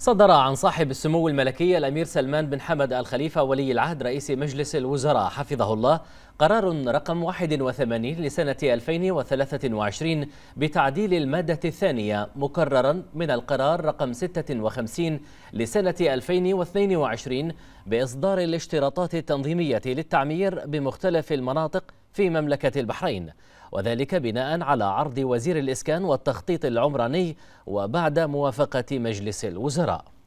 صدر عن صاحب السمو الملكي الأمير سلمان بن حمد الخليفة ولي العهد رئيس مجلس الوزراء حفظه الله قرار رقم 81 لسنة 2023 بتعديل المادة الثانية مكررا من القرار رقم 56 لسنة 2022 بإصدار الاشتراطات التنظيمية للتعمير بمختلف المناطق في مملكة البحرين وذلك بناء على عرض وزير الإسكان والتخطيط العمراني وبعد موافقة مجلس الوزراء